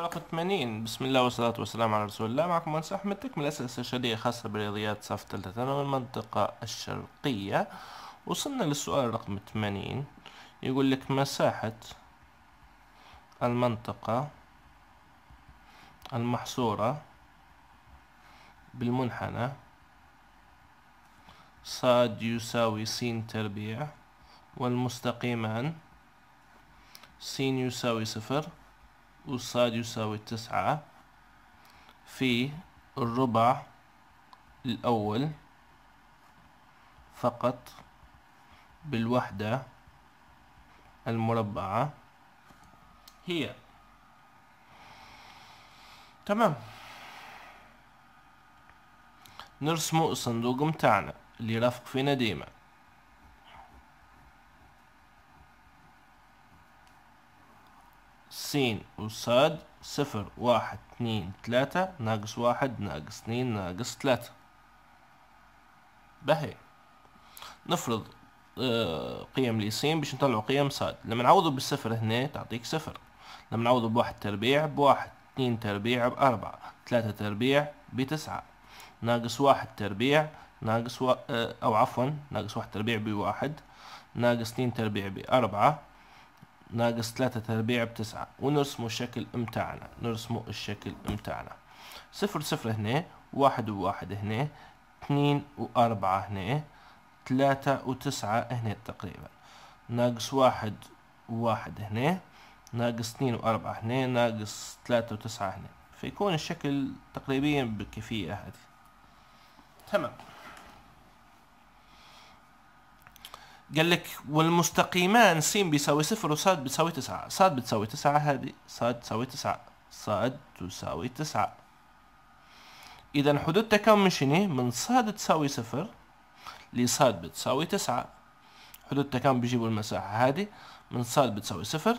رقم 80 بسم الله والصلاة والسلام على رسول الله معكم مهندس أحمد تكمل أسئلة استشهادية خاصة برياضيات صف ثالثة ثانوي المنطقة الشرقية وصلنا للسؤال رقم 80 يقول لك مساحة المنطقة المحصورة بالمنحنى صاد يساوي س تربيع والمستقيمان س يساوي صفر والصاد يساوي تسعة في الربع الأول فقط بالوحدة المربعة هي تمام نرسم الصندوق متاعنا اللي رافق فينا ديما سين وصاد صفر واحد اثنين ثلاثة ناقص واحد ناقص اثنين ناقص ثلاثة بهي نفرض آه، قيم قيم سين باش نطلعو قيم صاد لما نعوضو بالصفر هنا تعطيك صفر لما نعوضو بواحد تربيع بواحد اثنين تربيع بأربعة ثلاثة تربيع بتسعة ناقص واحد تربيع ناقص و... آه، أو عفوا ناقص واحد تربيع بواحد ناقص اثنين تربيع بأربعة ناقص ثلاثة تربيع بتسعة ونرسمه الشكل امتاعنا نرسمه الشكل امتاعنا صفر صفر هنا واحد وواحد هنا اثنين وأربعة هنا ثلاثة وتسعة هنا تقريبا ناقص واحد وواحد هنا ناقص اثنين وأربعة هنا ناقص ثلاثة وتسعة هنا فيكون الشكل تقريبا بالكيفية هذه تمام قال لك والمستقيمان س بيساوي صفر وص بتساوي تسعة ص بتساوي تسعة هذه ص تساوي تسعة ص تساوي تسعة إذا حدود تكون من شنو؟ من ص تساوي صفر لص بتساوي تسعة حدود تكامل بيجيبوا المساحة هذه من ص بتساوي صفر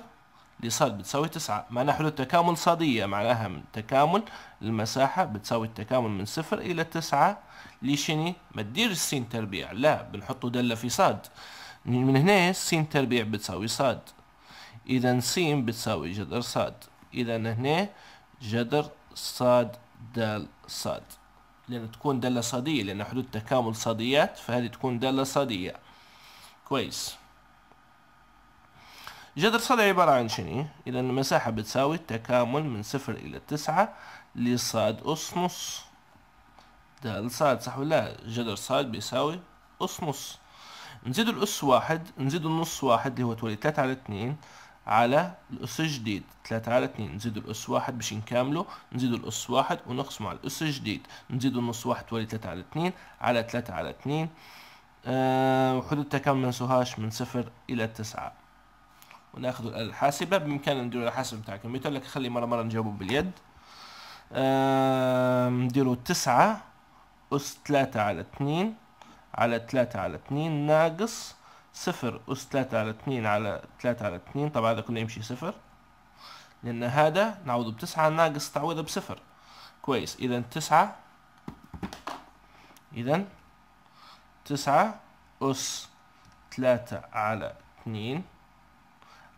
لصاد بتساوي تسعة معناها حدود تكامل صادية معناها من تكامل المساحة بتساوي التكامل من صفر إلى تسعة ليشني ما تديرش السين تربيع لا بنحطه دالة في صاد من هنا س تربيع بتساوي صاد اذا س بتساوي جذر صاد اذا هنا جذر صاد دال صاد لأن تكون دالة صادية لأن حدود تكامل صاديات فهذه تكون دالة صادية كويس جذر صاد عبارة عن شنو؟ إذا المساحة بتساوي التكامل من صفر إلى تسعة لصاد أس نص دال صاد صح ولا لا؟ جذر صاد بيساوي أس نص نزيد الأس واحد نزيد النص واحد اللي هو تولي تلاتة على اتنين على الأس الجديد تلاتة على اتنين نزيد الأس واحد باش نكامله نزيد الأس واحد ونقسمه على الأس الجديد نزيد النص واحد تولي تلاتة على اتنين على تلاتة على اتنين آه وحدود التكامل منسوهاش من صفر إلى تسعة وناخذ الآلة الحاسبة بإمكاننا نديرو الحاسب بتاع الكمبيوتر لكن خلي مرة مرة نجاوبه باليد آه نديرو تسعة أس تلاتة على اتنين على 3 على 2 ناقص صفر أس 3 على 2 على 3 على 2 طبعا هذا كله يمشي صفر لأن هذا نعوضه بتسعة ناقص تعويضه بصفر كويس إذا تسعة إذا تسعة أس تلاتة على اتنين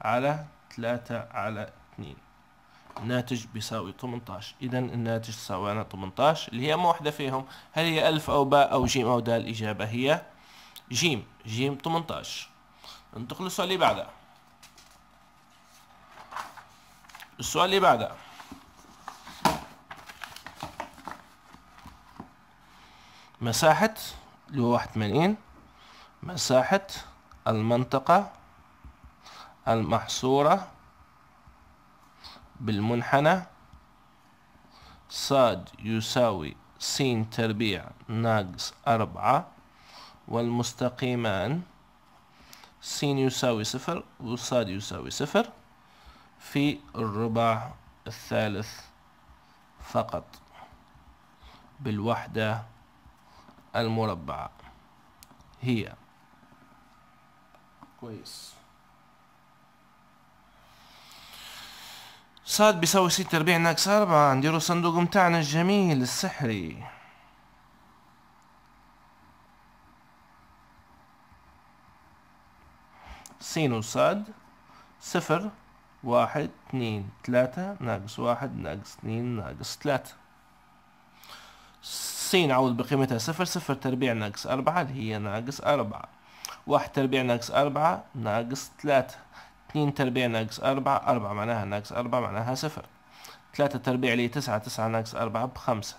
على تلاتة على اتنين ناتج بيساوي 18 اذا الناتج تساوي لنا 18 اللي هي ما وحده فيهم هل هي الف او باء او جيم او دال الاجابه هي جيم جيم 18 ننتقل للسؤال اللي بعده السؤال اللي بعده مساحة اللي هو 81 مساحة المنطقة المحصورة بالمنحنى صاد يساوي س تربيع ناقص أربعة والمستقيمان س يساوي صفر وصاد يساوي صفر في الربع الثالث فقط بالوحدة المربعة هي كويس صاد بيساوي ستة ربيع ناقص أربعة نديرو الصندوق متاعنا الجميل السحري سين وصاد صفر واحد اثنين ثلاثة ناقص واحد ناقص اثنين ناقص ثلاثة سين عوض بقيمتها صفر صفر تربيع ناقص أربعة اللي هي ناقص أربعة واحد تربيع ناقص أربعة ناقص ثلاثة 2 تربيع ناقص 4 4 معناها ناقص 4 معناها 0 3 تربيع لي 9 9 ناقص 4 ب 5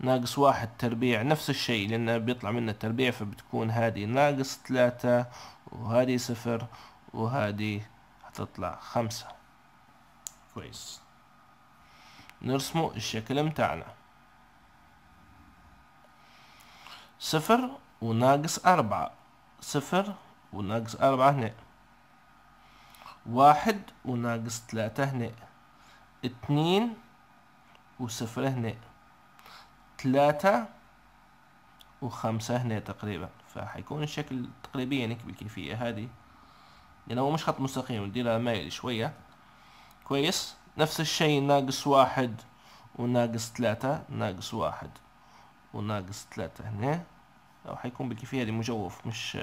ناقص 1 تربيع نفس الشيء لأن بيطلع منا التربيع فبتكون هذه ناقص 3 وهذه 0 وهذه هتطلع 5 كويس نرسمه الشكل متاعنا صفر وناقص أربعة صفر وناقص أربعة هنا واحد وناقص تلاتة هنا اثنين وصفر هنا تلاتة وخمسة هنا تقريبا فحيكون الشكل تقريبيا هيك بالكيفية هذه لأن هو مش خط مستقيم نديرها مايل شوية كويس نفس الشيء ناقص واحد وناقص تلاتة ناقص واحد وناقص تلاتة هنا أو حيكون بالكيفية هذه مجوف مش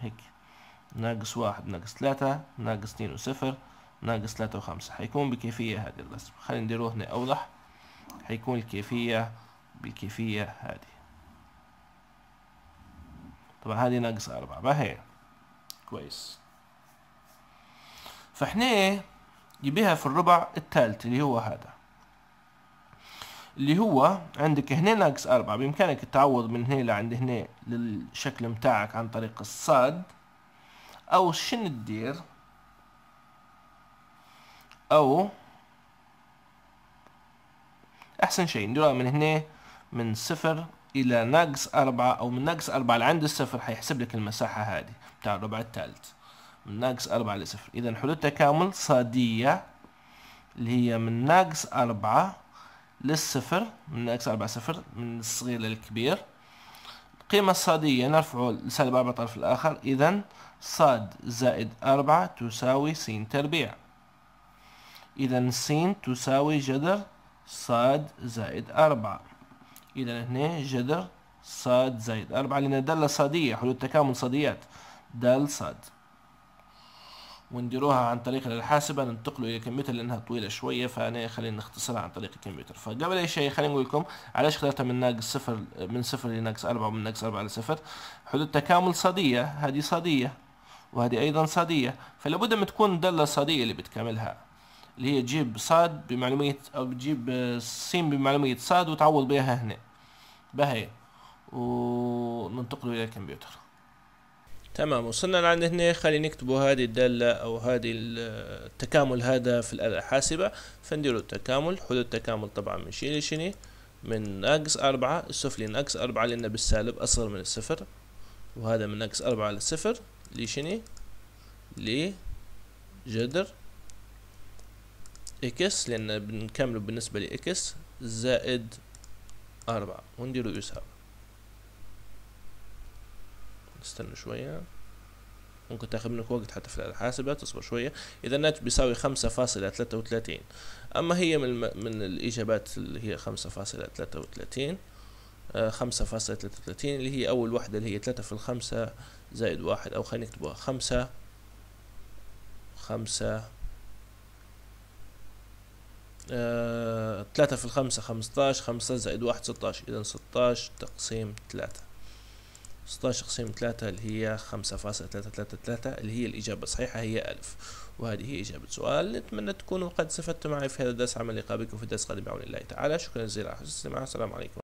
هيك ناقص واحد ناقص تلاتة ناقص اثنين وصفر ناقص تلاتة وخمسة هيكون بكيفية هذه الرسمة خلينا نديروه هنا أوضح هيكون الكيفية بكيفية هذه طبعا هذه ناقص أربعة باهي كويس فاحنا يبيها في الربع الثالث اللي هو هذا اللي هو عندك هنا ناقص أربعة بإمكانك تعوض من هنا لعند هنا للشكل متاعك عن طريق الصاد او شن الدير او احسن شيء نديروها من هنا من صفر الى ناقص أربعة او من ناقص أربعة لعند الصفر حيحسب لك المساحة هذه بتاع الربع الثالث من ناقص أربعة لصفر اذا حدود تكامل صادية اللي هي من ناقص أربعة للصفر من ناقص أربعة صفر من الصغير للكبير القيمة الصادية نرفعه لسالب أربعة طرف الآخر إذا ص زائد أربعة تساوي س تربيع إذا س تساوي جذر صاد زائد أربعة إذا هنا جذر صاد زائد أربعة لأن دالة صادية حدود تكامل صاديات دال صاد ونديروها عن طريق الحاسبة ننتقلوا إلى الكمبيوتر لأنها طويلة شوية فأنا خلينا نختصرها عن طريق الكمبيوتر فقبل أي شيء خلينا نقول لكم علاش اخترتها من ناقص صفر من صفر لناقص أربعة ومن ناقص أربعة لصفر حدود تكامل صادية هذه صادية وهذه أيضا صادية فلابد أن تكون داله صاديه اللي بتكملها اللي هي تجيب صاد بمعلومية أو بتجيب سين آه، بمعلومية صاد وتعوض بها هنا بهي وننتقل إلى الكمبيوتر تمام وصلنا لعند هنا خلينا نكتبوا هذه الدالة أو هذه التكامل هذا في الآلة الحاسبة فنديروا التكامل حدود التكامل طبعا من شيني شيني من ناقص أربعة السفلي ناقص أربعة لأن بالسالب أصغر من الصفر وهذا من ناقص أربعة للصفر لشني لجذر اكس لان بنكمله بالنسبة لاكس زائد أربعة ونديرو يساوي نستنى شوية ممكن تاخد منك وقت حتى في الحاسبة تصبر شوية إذا الناتج بيساوي خمسة فاصلة ثلاثة وثلاثين أما هي من, من الإجابات اللي هي خمسة فاصلة ثلاثة وثلاثين خمسة فاصلة وتلاتين اللي هي أول وحدة اللي هي تلاتة في الخمسة زائد واحد أو خلينا نكتبها خمسة خمسة آه، تلاتة في الخمسة خمستاش خمسة زائد واحد ستاش إذا ستاش تقسيم تلاتة ستاش تقسيم تلاتة اللي هي خمسة فاصلة تلاتة تلاتة تلاتة اللي هي الإجابة الصحيحة هي ألف وهذه هي إجابة سؤال نتمنى تكونوا قد استفدتم معي في هذا الدرس عمل لقاء في الدرس القادم بعون الله تعالى شكرا جزيلا على السلام عليكم